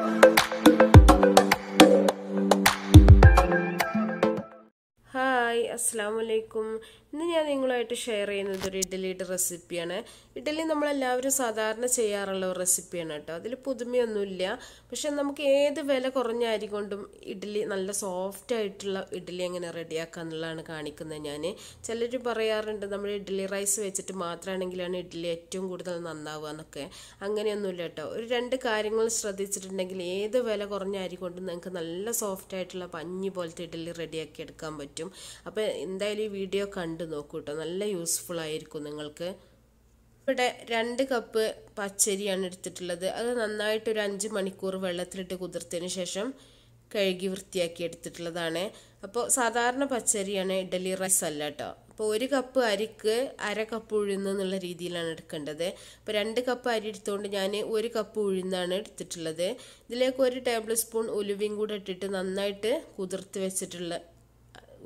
Thank you. അസ്സാമലൈക്കും ഇന്ന് ഞാൻ നിങ്ങളുമായിട്ട് ഷെയർ ചെയ്യുന്നത് ഒരു ഇഡ്ഡലിയുടെ റെസിപ്പിയാണ് ഇഡ്ഡലി നമ്മളെല്ലാവരും സാധാരണ ചെയ്യാറുള്ള ഒരു റെസിപ്പിയാണ് കേട്ടോ അതിൽ പുതുമയൊന്നുമില്ല പക്ഷെ നമുക്ക് ഏത് വില കുറഞ്ഞ അരി കൊണ്ടും ഇഡ്ഡലി നല്ല സോഫ്റ്റ് ആയിട്ടുള്ള ഇഡ്ഡലി എങ്ങനെ റെഡിയാക്കുക എന്നുള്ളതാണ് കാണിക്കുന്നത് ഞാൻ ചിലർ പറയാറുണ്ട് നമ്മൾ ഇഡ്ഡലി റൈസ് വെച്ചിട്ട് മാത്രമാണെങ്കിലാണ് ഇഡ്ഡലി ഏറ്റവും കൂടുതൽ നന്നാവുക എന്നൊക്കെ അങ്ങനെയൊന്നുമില്ല കേട്ടോ ഒരു രണ്ട് കാര്യങ്ങൾ ശ്രദ്ധിച്ചിട്ടുണ്ടെങ്കിൽ ഏത് വില കുറഞ്ഞ അരി കൊണ്ടും നിങ്ങൾക്ക് നല്ല സോഫ്റ്റ് ആയിട്ടുള്ള പഞ്ഞി പോലത്തെ ഇഡ്ഡലി റെഡിയാക്കി എടുക്കാൻ പറ്റും അപ്പോൾ എന്തായാലും ഈ വീഡിയോ കണ്ടു നോക്കൂ കേട്ടോ നല്ല യൂസ്ഫുൾ ആയിരിക്കും നിങ്ങൾക്ക് ഇവിടെ രണ്ട് കപ്പ് പച്ചരിയാണ് എടുത്തിട്ടുള്ളത് അത് നന്നായിട്ട് ഒരു അഞ്ച് മണിക്കൂർ വെള്ളത്തിലിട്ട് കുതിർത്തതിന് ശേഷം കഴുകി വൃത്തിയാക്കി എടുത്തിട്ടുള്ളതാണ് അപ്പോൾ സാധാരണ പച്ചരിയാണ് ഇഡലി റൈസ് അല്ല കേട്ടോ അപ്പോൾ ഒരു കപ്പ് അരിക്ക് അര കപ്പ് ഉഴുന്നുള്ള എന്നുള്ള രീതിയിലാണ് എടുക്കേണ്ടത് അപ്പോൾ രണ്ട് കപ്പ് അരി എടുത്തുകൊണ്ട് ഞാൻ ഒരു കപ്പ് ഉഴുന്നാണ് എടുത്തിട്ടുള്ളത് ഇതിലേക്ക് ഒരു ടേബിൾ സ്പൂൺ ഉലുവയും കൂടെ ഇട്ടിട്ട് നന്നായിട്ട് കുതിർത്ത് വെച്ചിട്ടുള്ള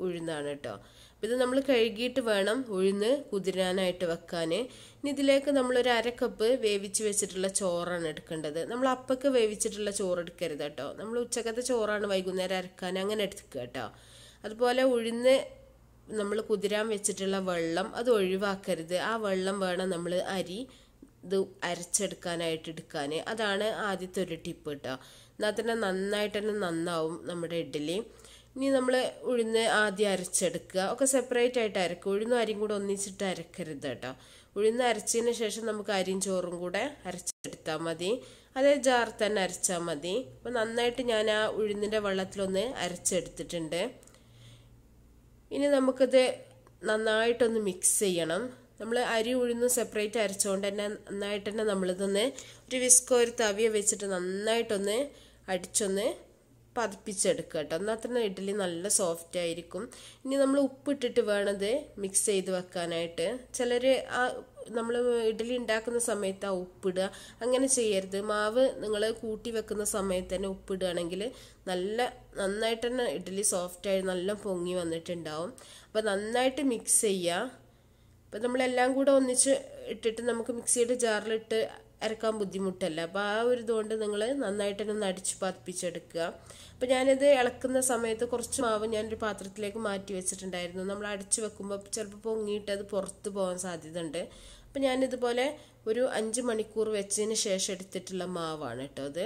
ഉഴുന്നാണ് കേട്ടോ ഇത് നമ്മൾ കഴുകിയിട്ട് വേണം ഉഴുന്ന് കുതിരാനായിട്ട് വെക്കാൻ ഇനി ഇതിലേക്ക് നമ്മളൊരു അര കപ്പ് വേവിച്ച് വെച്ചിട്ടുള്ള ചോറാണ് എടുക്കേണ്ടത് നമ്മൾ അപ്പൊക്കെ വേവിച്ചിട്ടുള്ള ചോറ് എടുക്കരുത് കേട്ടോ നമ്മൾ ഉച്ചക്കത്തെ ചോറാണ് വൈകുന്നേരം അരക്കാൻ അങ്ങനെ എടുക്കുക കേട്ടോ അതുപോലെ ഉഴുന്ന് നമ്മൾ കുതിരാൻ വെച്ചിട്ടുള്ള വെള്ളം അത് ഒഴിവാക്കരുത് ആ വെള്ളം വേണം നമ്മൾ അരി ഇത് അരച്ചെടുക്കാനായിട്ട് എടുക്കാൻ അതാണ് ആദ്യത്തെ ഒരു ടിപ്പ് കേട്ടോ എന്നാൽ തന്നെ നന്നായിട്ട് തന്നെ നന്നാവും നമ്മുടെ ഇഡ്ഡലി ഇനി നമ്മൾ ഉഴുന്ന് ആദ്യം അരച്ചെടുക്കുക ഒക്കെ സെപ്പറേറ്റ് ആയിട്ട് അരക്കുക ഉഴുന്നും അരിയും കൂടെ ഒന്നിച്ചിട്ട് അരക്കരുത് കേട്ടോ ഉഴുന്ന് അരച്ചതിന് ശേഷം നമുക്ക് അരിയും ചോറും കൂടെ അരച്ചെടുത്താൽ മതി അതേ ജാർ തന്നെ അരച്ചാൽ മതി അപ്പോൾ നന്നായിട്ട് ഞാൻ ആ ഉഴുന്നിൻ്റെ വെള്ളത്തിലൊന്ന് അരച്ചെടുത്തിട്ടുണ്ട് ഇനി നമുക്കത് നന്നായിട്ടൊന്ന് മിക്സ് ചെയ്യണം നമ്മൾ അരി ഉഴുന്ന് സെപ്പറേറ്റ് അരച്ചുകൊണ്ട് തന്നെ നന്നായിട്ട് തന്നെ നമ്മളിതൊന്ന് ഒരു വിസ്കോ ഒരു തവിയ വെച്ചിട്ട് നന്നായിട്ടൊന്ന് അടിച്ചൊന്ന് പതിപ്പിച്ചെടുക്കുക കേട്ടോ എന്നാൽ തന്നെ ഇഡ്ഡലി നല്ല സോഫ്റ്റ് ആയിരിക്കും ഇനി നമ്മൾ ഉപ്പിട്ടിട്ട് വേണത് മിക്സ് ചെയ്ത് വെക്കാനായിട്ട് ചിലർ ആ നമ്മൾ ഇഡ്ഡലി ഉണ്ടാക്കുന്ന സമയത്ത് ആ ഉപ്പിടുക അങ്ങനെ ചെയ്യരുത് മാവ് നിങ്ങൾ കൂട്ടി വെക്കുന്ന സമയത്ത് തന്നെ ഉപ്പിടുകയാണെങ്കിൽ നല്ല നന്നായിട്ട് തന്നെ ഇഡ്ഡലി സോഫ്റ്റായി നല്ല പൊങ്ങി വന്നിട്ടുണ്ടാവും അപ്പോൾ നന്നായിട്ട് മിക്സ് ചെയ്യുക അപ്പോൾ നമ്മളെല്ലാം കൂടെ ഒന്നിച്ച് ഇട്ടിട്ട് നമുക്ക് മിക്സിയുടെ ജാറിലിട്ട് അരക്കാൻ ബുദ്ധിമുട്ടല്ല അപ്പോൾ ആ ഒരു ഇതുകൊണ്ട് നിങ്ങൾ നന്നായിട്ട് ഒന്ന് അടിച്ച് പതിപ്പിച്ചെടുക്കുക അപ്പോൾ ഞാനിത് ഇളക്കുന്ന സമയത്ത് കുറച്ച് മാവ് ഞാനൊരു പാത്രത്തിലേക്ക് മാറ്റി വെച്ചിട്ടുണ്ടായിരുന്നു നമ്മൾ അടിച്ച് വെക്കുമ്പോൾ ചിലപ്പോൾ പൊങ്ങിയിട്ട് അത് പുറത്ത് പോകാൻ സാധ്യത ഉണ്ട് അപ്പോൾ ഞാനിതുപോലെ ഒരു അഞ്ച് മണിക്കൂർ വെച്ചതിന് ശേഷം എടുത്തിട്ടുള്ള മാവാണ് കേട്ടോ അത്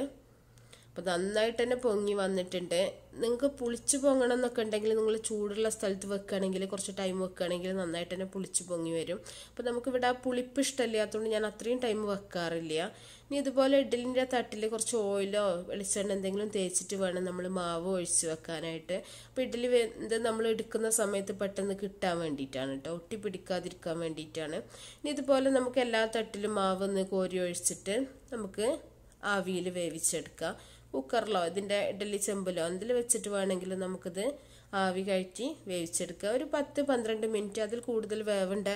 അപ്പോൾ നന്നായിട്ട് തന്നെ പൊങ്ങി വന്നിട്ടുണ്ട് നിങ്ങൾക്ക് പുളിച്ച് പൊങ്ങണം എന്നൊക്കെ ഉണ്ടെങ്കിൽ നിങ്ങൾ ചൂടുള്ള സ്ഥലത്ത് വെക്കുകയാണെങ്കിൽ കുറച്ച് ടൈം വെക്കുകയാണെങ്കിൽ നന്നായിട്ട് തന്നെ പുളിച്ച് പൊങ്ങി വരും അപ്പോൾ നമുക്കിവിടെ ആ പുളിപ്പ് ഇഷ്ടമില്ലാത്തതുകൊണ്ട് ഞാൻ അത്രയും ടൈം വെക്കാറില്ല ഇനി ഇതുപോലെ ഇഡലിൻ്റെ തട്ടിൽ കുറച്ച് ഓയിലോ വെളിച്ചെണ്ണ എന്തെങ്കിലും തേച്ചിട്ട് വേണം നമ്മൾ മാവ് ഒഴിച്ച് വെക്കാനായിട്ട് അപ്പോൾ ഇഡലി ഇത് നമ്മൾ എടുക്കുന്ന സമയത്ത് പെട്ടെന്ന് കിട്ടാൻ വേണ്ടിയിട്ടാണ് കേട്ടോ ഒട്ടി പിടിക്കാതിരിക്കാൻ വേണ്ടിയിട്ടാണ് ഇനി ഇതുപോലെ നമുക്ക് എല്ലാ തട്ടിലും മാവ് ഒന്ന് കോരി ഒഴിച്ചിട്ട് നമുക്ക് ആവിയിൽ വേവിച്ചെടുക്കാം കുക്കറിലോ ഇതിൻ്റെ ഇഡ്ഡലി ചെമ്പിലോ എന്തിൽ വെച്ചിട്ട് വേണമെങ്കിലും നമുക്കിത് ആവി കയറ്റി വേവിച്ചെടുക്കുക ഒരു പത്ത് പന്ത്രണ്ട് മിനിറ്റ് അതിൽ കൂടുതൽ വേവണ്ട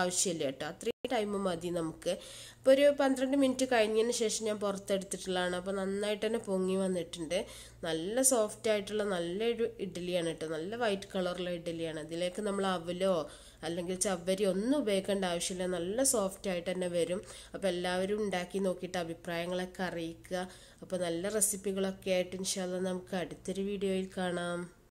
ആവശ്യമില്ല കേട്ടോ അത്രയും ടൈം മതി നമുക്ക് അപ്പോൾ ഒരു പന്ത്രണ്ട് മിനിറ്റ് കഴിഞ്ഞതിന് ശേഷം ഞാൻ പുറത്തെടുത്തിട്ടുള്ളതാണ് അപ്പോൾ നന്നായിട്ട് തന്നെ പൊങ്ങി വന്നിട്ടുണ്ട് നല്ല സോഫ്റ്റ് ആയിട്ടുള്ള നല്ലൊരു ഇഡ്ഡലിയാണ് കേട്ടോ നല്ല വൈറ്റ് കളറുള്ള ഇഡ്ഡലിയാണ് അതിലേക്ക് നമ്മൾ അവലോ അല്ലെങ്കിൽ ചവ്വരി ഒന്നും ഉപയോഗിക്കേണ്ട ആവശ്യമില്ല നല്ല സോഫ്റ്റ് ആയിട്ട് തന്നെ വരും അപ്പോൾ എല്ലാവരും ഉണ്ടാക്കി നോക്കിയിട്ട് അഭിപ്രായങ്ങളൊക്കെ അറിയിക്കുക അപ്പോൾ നല്ല റെസിപ്പികളൊക്കെ ആയിട്ട് ഇൻഷാല്ല നമുക്ക് അടുത്തൊരു വീഡിയോയിൽ കാണാം